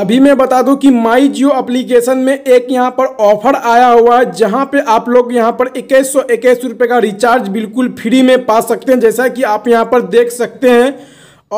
अभी मैं बता दूं कि माई जियो अप्लीकेशन में एक यहां पर ऑफर आया हुआ है जहां पे आप लोग यहां पर इक्कीस सौ इक्कीस रुपये का रिचार्ज बिल्कुल फ्री में पा सकते हैं जैसा कि आप यहां पर देख सकते हैं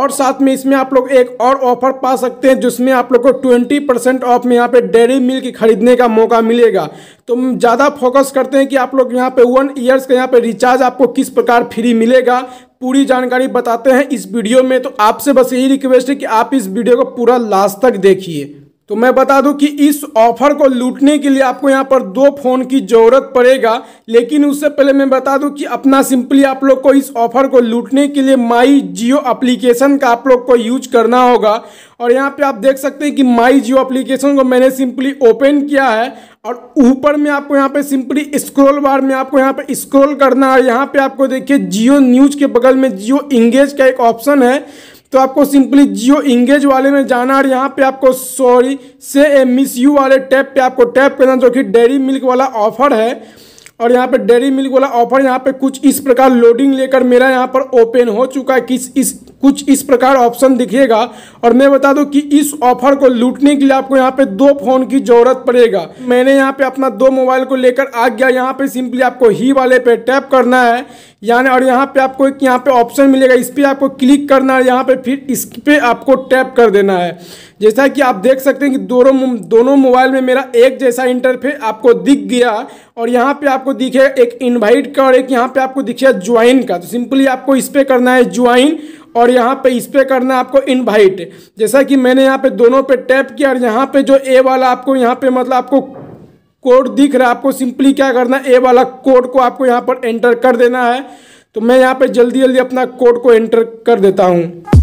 और साथ में इसमें आप लोग एक और ऑफर पा सकते हैं जिसमें आप लोग को ट्वेंटी परसेंट ऑफ में यहाँ पे डेयरी मिल्क खरीदने का मौका मिलेगा तो ज़्यादा फोकस करते हैं कि आप लोग यहाँ पे वन ईयर्स का यहाँ पे रिचार्ज आपको किस प्रकार फ्री मिलेगा पूरी जानकारी बताते हैं इस वीडियो में तो आपसे बस यही रिक्वेस्ट है कि आप इस वीडियो को पूरा लास्ट तक देखिए तो मैं बता दूं कि इस ऑफर को लूटने के लिए आपको यहाँ पर दो फ़ोन की ज़रूरत पड़ेगा लेकिन उससे पहले मैं बता दूं कि अपना सिंपली आप लोग को इस ऑफर को लूटने के लिए माई जियो अप्लीकेशन का आप लोग को यूज करना होगा और यहाँ पे आप देख सकते हैं कि माई जियो अप्लीकेशन को मैंने सिंपली ओपन किया है और ऊपर में आपको यहाँ पे सिंपली स्क्रोल बार में आपको यहाँ पे स्क्रोल करना है यहाँ पे आपको देखिए जियो न्यूज़ के बगल में जियो इंगेज का एक ऑप्शन है तो आपको सिंपली जियो इंगेज वाले में जाना और यहाँ पे आपको सॉरी से ए मिस यू वाले टैप पे आपको टैप करना जो कि डेयरी मिल्क वाला ऑफर है और यहाँ पे डेयरी मिल्क वाला ऑफर यहाँ पे कुछ इस प्रकार लोडिंग लेकर मेरा यहाँ पर ओपन हो चुका है किस इस कुछ इस प्रकार ऑप्शन दिखेगा और मैं बता दूं कि इस ऑफर को लूटने के लिए आपको यहाँ पे दो फोन की जरूरत पड़ेगा मैंने यहाँ पे अपना दो मोबाइल को लेकर आ गया यहाँ पे सिंपली आपको ही वाले पे टैप करना है यानी और यहाँ पे आपको एक यहाँ पे ऑप्शन मिलेगा इस पर आपको क्लिक करना है यहाँ पे फिर इस पर आपको टैप कर देना है जैसा कि आप देख सकते हैं कि दोनों दोनों मोबाइल में मेरा एक जैसा इंटरफेस आपको दिख गया और यहाँ पे आपको दिखे एक इनवाइट का और एक यहाँ पे आपको दिखे ज्वाइन का तो सिंपली आपको इस पर करना है ज्वाइन और यहाँ पे इस पर करना है आपको इनवाइट जैसा कि मैंने यहाँ पे दोनों पे टैप किया और यहाँ पे जो ए वाला आपको यहाँ पे मतलब आपको कोड दिख रहा है आपको सिंपली क्या करना है ए वाला कोड को आपको यहाँ पर एंटर कर देना है तो मैं यहाँ पे जल्दी जल्दी अपना कोड को एंटर कर देता हूँ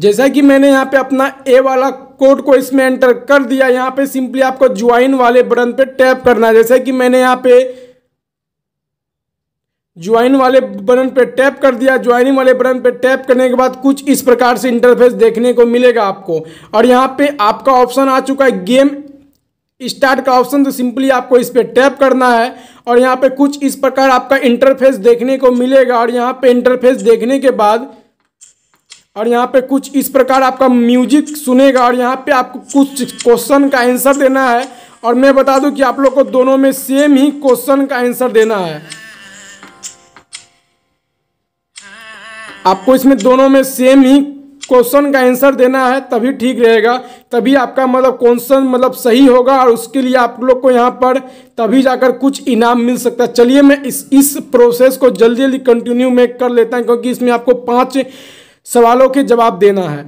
जैसा कि मैंने यहाँ पे अपना ए वाला कोड को इसमें एंटर कर दिया यहाँ पे सिंपली आपको ज्वाइन वाले बटन पे टैप करना है जैसे कि मैंने यहाँ पे ज्वाइन वाले बटन पे टैप कर दिया ज्वाइनिंग वाले बटन पे टैप करने के बाद कुछ इस प्रकार से इंटरफेस देखने को मिलेगा आपको और यहाँ पे आपका ऑप्शन आ चुका है गेम स्टार्ट का ऑप्शन तो सिंपली आपको इस पर टैप करना है और यहाँ पे कुछ इस प्रकार आपका इंटरफेस देखने को मिलेगा और यहाँ पे इंटरफेस देखने के बाद और यहाँ पे कुछ इस प्रकार आपका म्यूजिक सुनेगा और यहाँ पे आपको कुछ क्वेश्चन का आंसर देना है और मैं बता दूं कि आप लोग को दोनों में सेम ही क्वेश्चन का आंसर देना है आपको इसमें दोनों में सेम ही क्वेश्चन का आंसर देना है तभी ठीक रहेगा तभी आपका मतलब क्वेश्चन मतलब सही होगा और उसके लिए आप लोग को यहाँ पर तभी जाकर कुछ इनाम मिल सकता है चलिए मैं इस इस प्रोसेस को जल्दी जल्दी कंटिन्यू में कर लेता हूँ क्योंकि इसमें आपको पाँच सवालों के जवाब देना है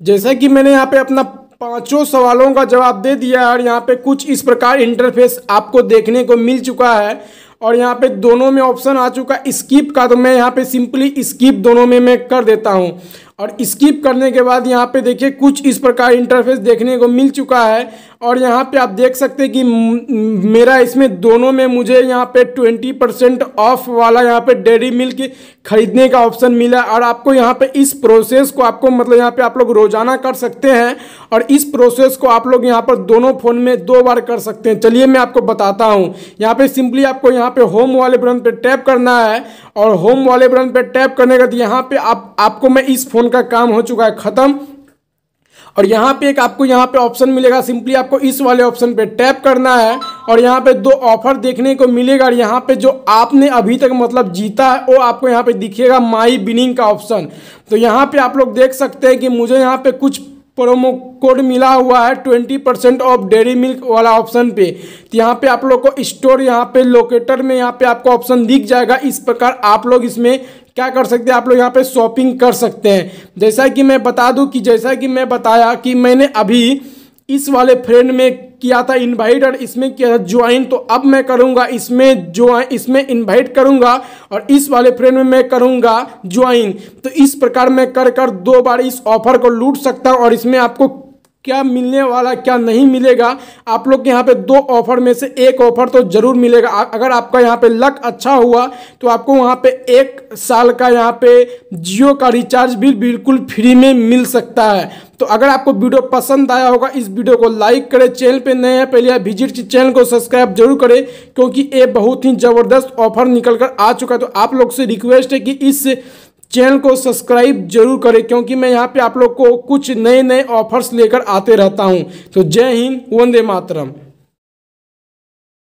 जैसा कि मैंने यहाँ पे अपना पांचों सवालों का जवाब दे दिया है और यहाँ पे कुछ इस प्रकार इंटरफेस आपको देखने को मिल चुका है और यहाँ पे दोनों में ऑप्शन आ चुका है स्किप का तो मैं यहाँ पे सिंपली स्किप दोनों में मैं कर देता हूँ और स्किप करने के बाद यहाँ पे देखिए कुछ इस प्रकार इंटरफेस देखने को मिल चुका है और यहाँ पे आप देख सकते हैं कि मेरा इसमें दोनों में मुझे यहाँ पे 20 परसेंट ऑफ वाला यहाँ पे डेयरी मिल्क खरीदने का ऑप्शन मिला और आपको यहाँ पे इस प्रोसेस को आपको मतलब यहाँ पे आप लोग रोजाना कर सकते हैं और इस प्रोसेस को आप लोग यहाँ पर दोनों फ़ोन में दो बार कर सकते हैं चलिए मैं आपको बताता हूँ यहाँ पर सिंपली आपको यहाँ पर होम वाले ब्रंथ पर टैप करना है और होम वाले ब्रंथ पर टैप करने के बाद यहाँ पर आप, आपको मैं इस फ़ोन उनका काम हो चुका है ख़त्म और यहाँ पे एक आपको यहाँ पे ऑप्शन मिलेगा सिंपली आपको इस वाले ऑप्शन पे टैप करना है और यहाँ पे दो ऑफर देखने को मिलेगा और यहाँ पे जो आपने अभी तक मतलब जीता है वो आपको यहाँ पे दिखेगा माई बिनिंग का ऑप्शन तो यहाँ पे आप लोग देख सकते हैं कि मुझे यहाँ पे कुछ प्रोमो कोड मिला हुआ है twenty percent off Dairy Milk वाला ऑप्शन पे तो यहाँ पे आप लोग को स्टोर यहाँ पे लोकेटर में यहाँ पे आपको ऑप्शन दिख जाएगा इस प्रकार आप लोग इसमें क्या कर सकते हैं आप लोग यहाँ पे शॉपिंग कर सकते हैं जैसा कि मैं बता दूँ कि जैसा कि मैं बताया कि मैंने अभी इस वाले फ्रेंड में किया था इनवाइट और इसमें किया था ज्वाइन तो अब मैं करूँगा इसमें जो इसमें इनवाइट करूँगा और इस वाले फ्रेंड में मैं करूँगा ज्वाइन तो इस प्रकार मैं कर कर दो बार इस ऑफर को लूट सकता हूँ और इसमें आपको क्या मिलने वाला क्या नहीं मिलेगा आप लोग के यहाँ पे दो ऑफर में से एक ऑफर तो ज़रूर मिलेगा अगर आपका यहाँ पे लक अच्छा हुआ तो आपको वहाँ पे एक साल का यहाँ पे जियो का रिचार्ज भी बिल्कुल फ्री में मिल सकता है तो अगर आपको वीडियो पसंद आया होगा इस वीडियो को लाइक करें चैनल पे नए हैं पहले विजिट चैनल को सब्सक्राइब जरूर करें क्योंकि ये बहुत ही ज़बरदस्त ऑफर निकल कर आ चुका है तो आप लोग से रिक्वेस्ट है कि इस चैनल को सब्सक्राइब जरूर करें क्योंकि मैं यहाँ पे आप लोग को कुछ नए नए ऑफर्स लेकर आते रहता हूँ तो जय हिंद वंदे मातरम